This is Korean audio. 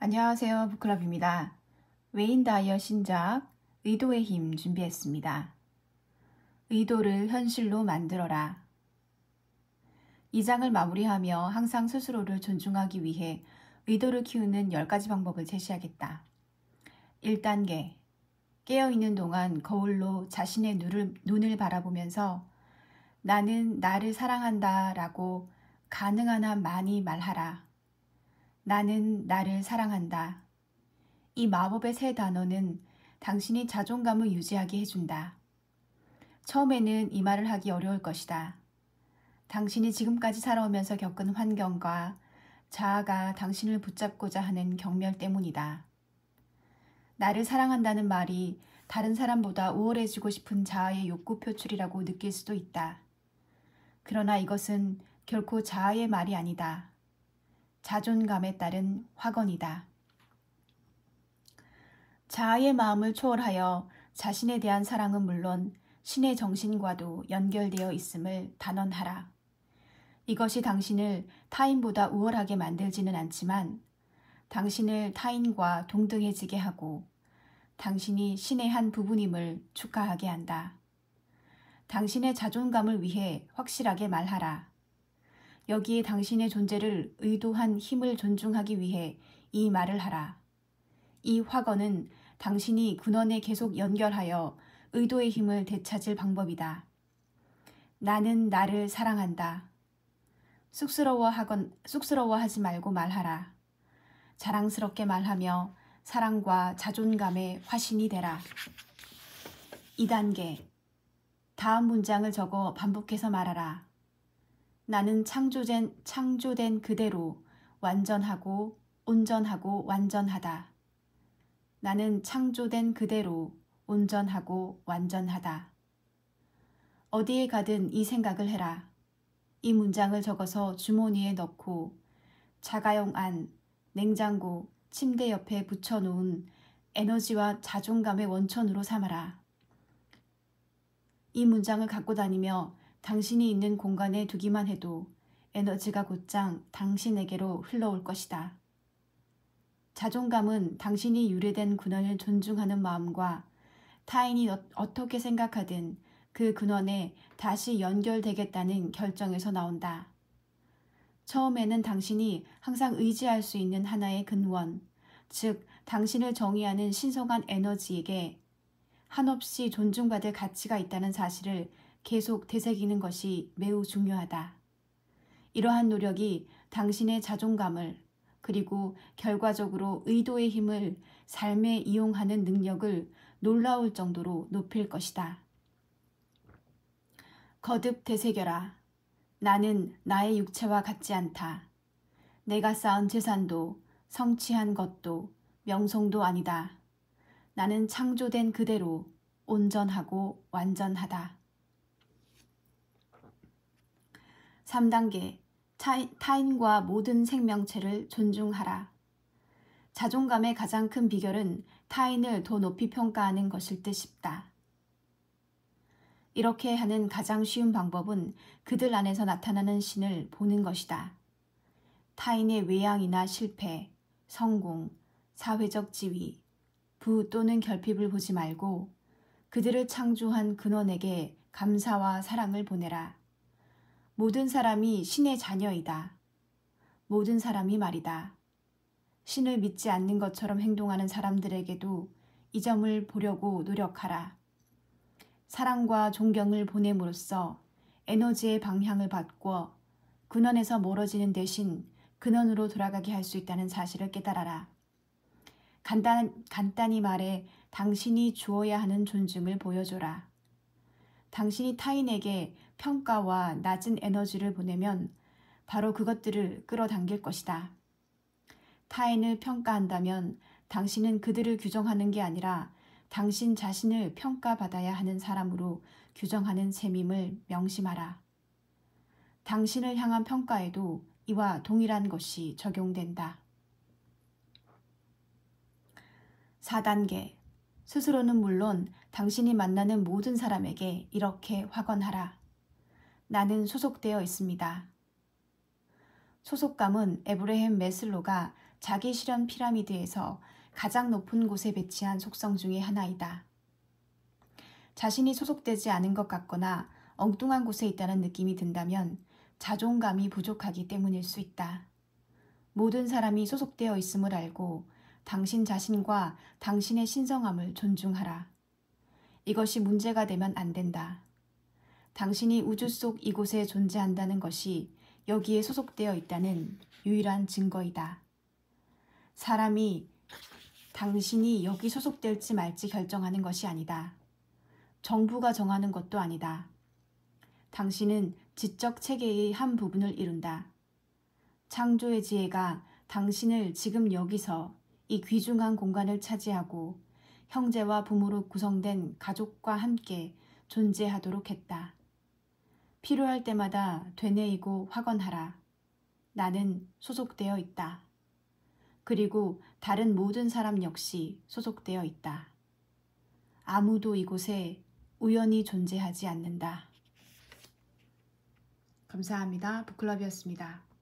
안녕하세요. 부클럽입니다. 웨인 다이어 신작 의도의 힘 준비했습니다. 의도를 현실로 만들어라. 이 장을 마무리하며 항상 스스로를 존중하기 위해 의도를 키우는 10가지 방법을 제시하겠다. 1단계 깨어있는 동안 거울로 자신의 눈을, 눈을 바라보면서 나는 나를 사랑한다 라고 가능한 한 많이 말하라. 나는 나를 사랑한다. 이 마법의 세 단어는 당신이 자존감을 유지하게 해준다. 처음에는 이 말을 하기 어려울 것이다. 당신이 지금까지 살아오면서 겪은 환경과 자아가 당신을 붙잡고자 하는 경멸 때문이다. 나를 사랑한다는 말이 다른 사람보다 우월해지고 싶은 자아의 욕구 표출이라고 느낄 수도 있다. 그러나 이것은 결코 자아의 말이 아니다. 자존감에 따른 확언이다. 자아의 마음을 초월하여 자신에 대한 사랑은 물론 신의 정신과도 연결되어 있음을 단언하라. 이것이 당신을 타인보다 우월하게 만들지는 않지만 당신을 타인과 동등해지게 하고 당신이 신의 한 부분임을 축하하게 한다. 당신의 자존감을 위해 확실하게 말하라. 여기에 당신의 존재를 의도한 힘을 존중하기 위해 이 말을 하라. 이 화건은 당신이 군원에 계속 연결하여 의도의 힘을 되찾을 방법이다. 나는 나를 사랑한다. 쑥스러워하건, 쑥스러워하지 말고 말하라. 자랑스럽게 말하며 사랑과 자존감의 화신이 되라. 2단계. 다음 문장을 적어 반복해서 말하라. 나는 창조된, 창조된 그대로 완전하고 온전하고 완전하다. 나는 창조된 그대로 온전하고 완전하다. 어디에 가든 이 생각을 해라. 이 문장을 적어서 주머니에 넣고 자가용 안, 냉장고, 침대 옆에 붙여놓은 에너지와 자존감의 원천으로 삼아라. 이 문장을 갖고 다니며 당신이 있는 공간에 두기만 해도 에너지가 곧장 당신에게로 흘러올 것이다. 자존감은 당신이 유래된 근원을 존중하는 마음과 타인이 어, 떻게 생각하든 그 근원에 다시 연결되겠다는 결정에서 나온다. 처음에는 당신이 항상 의지할 수 있는 하나의 근원, 즉 당신을 정의하는 신성한 에너지에게 한없이 존중받을 가치가 있다는 사실을 계속 되새기는 것이 매우 중요하다. 이러한 노력이 당신의 자존감을 그리고 결과적으로 의도의 힘을 삶에 이용하는 능력을 놀라울 정도로 높일 것이다. 거듭 되새겨라. 나는 나의 육체와 같지 않다. 내가 쌓은 재산도 성취한 것도 명성도 아니다. 나는 창조된 그대로 온전하고 완전하다. 3단계 타인과 모든 생명체를 존중하라. 자존감의 가장 큰 비결은 타인을 더 높이 평가하는 것일 듯 싶다. 이렇게 하는 가장 쉬운 방법은 그들 안에서 나타나는 신을 보는 것이다. 타인의 외향이나 실패, 성공, 사회적 지위, 부 또는 결핍을 보지 말고 그들을 창조한 근원에게 감사와 사랑을 보내라. 모든 사람이 신의 자녀이다. 모든 사람이 말이다. 신을 믿지 않는 것처럼 행동하는 사람들에게도 이 점을 보려고 노력하라. 사랑과 존경을 보냄으로써 에너지의 방향을 바꿔 근원에서 멀어지는 대신 근원으로 돌아가게 할 수 있다는 사실을 깨달아라. 간단, 간단히 말해 당신이 주어야 하는 존중을 보여줘라. 당신이 타인에게 평가와 낮은 에너지를 보내면 바로 그것들을 끌어당길 것이다. 타인을 평가한다면 당신은 그들을 규정하는 게 아니라 당신 자신을 평가받아야 하는 사람으로 규정하는 셈임을 명심하라. 당신을 향한 평가에도 이와 동일한 것이 적용된다. 4단계. 스스로는 물론 당신이 만나는 모든 사람에게 이렇게 확언하라. 나는 소속되어 있습니다. 소속감은 에브레헴 메슬로가 자기 실현 피라미드에서 가장 높은 곳에 배치한 속성 중의 하나이다. 자신이 소속되지 않은 것 같거나 엉뚱한 곳에 있다는 느낌이 든다면 자존감이 부족하기 때문일 수 있다. 모든 사람이 소속되어 있음을 알고 당신 자신과 당신의 신성함을 존중하라. 이것이 문제가 되면 안 된다. 당신이 우주 속 이곳에 존재한다는 것이 여기에 소속되어 있다는 유일한 증거이다. 사람이 당신이 여기 소속될지 말지 결정하는 것이 아니다. 정부가 정하는 것도 아니다. 당신은 지적 체계의 한 부분을 이룬다. 창조의 지혜가 당신을 지금 여기서 이 귀중한 공간을 차지하고 형제와 부모로 구성된 가족과 함께 존재하도록 했다. 필요할 때마다 되뇌이고 확언하라. 나는 소속되어 있다. 그리고 다른 모든 사람 역시 소속되어 있다. 아무도 이곳에 우연히 존재하지 않는다. 감사합니다. 북클럽이었습니다.